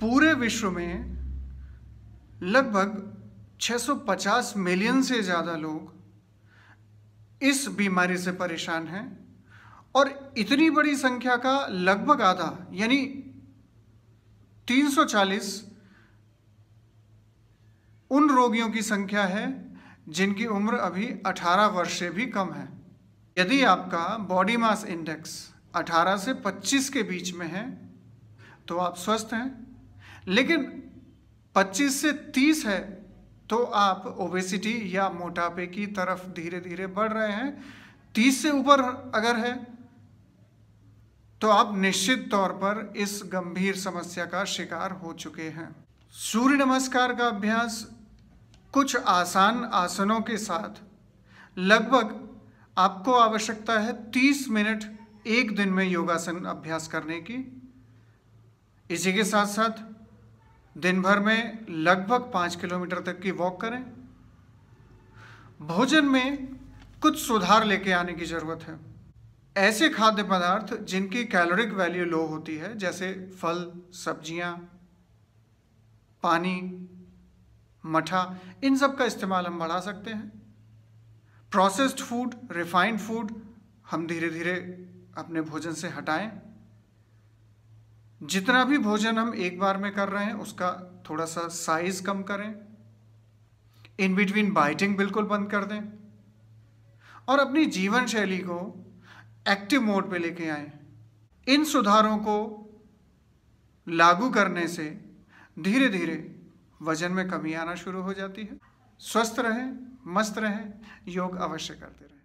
पूरे विश्व में लगभग 650 मिलियन से ज़्यादा लोग इस बीमारी से परेशान हैं और इतनी बड़ी संख्या का लगभग आधा यानी 340 उन रोगियों की संख्या है जिनकी उम्र अभी 18 वर्ष से भी कम है यदि आपका बॉडी मास इंडेक्स 18 से 25 के बीच में है तो आप स्वस्थ हैं लेकिन 25 से 30 है तो आप ओबेसिटी या मोटापे की तरफ धीरे धीरे बढ़ रहे हैं 30 से ऊपर अगर है तो आप निश्चित तौर पर इस गंभीर समस्या का शिकार हो चुके हैं सूर्य नमस्कार का अभ्यास कुछ आसान आसनों के साथ लगभग आपको आवश्यकता है 30 मिनट एक दिन में योगासन अभ्यास करने की इसी के साथ साथ दिन भर में लगभग पाँच किलोमीटर तक की वॉक करें भोजन में कुछ सुधार लेके आने की ज़रूरत है ऐसे खाद्य पदार्थ जिनकी कैलोरिक वैल्यू लो होती है जैसे फल सब्जियां, पानी मठा इन सब का इस्तेमाल हम बढ़ा सकते हैं प्रोसेस्ड फूड रिफाइंड फूड हम धीरे धीरे अपने भोजन से हटाएं जितना भी भोजन हम एक बार में कर रहे हैं उसका थोड़ा सा साइज कम करें इन बिटवीन बाइटिंग बिल्कुल बंद कर दें और अपनी जीवन शैली को एक्टिव मोड पे लेके आए इन सुधारों को लागू करने से धीरे धीरे वजन में कमी आना शुरू हो जाती है स्वस्थ रहें मस्त रहें योग अवश्य करते रहें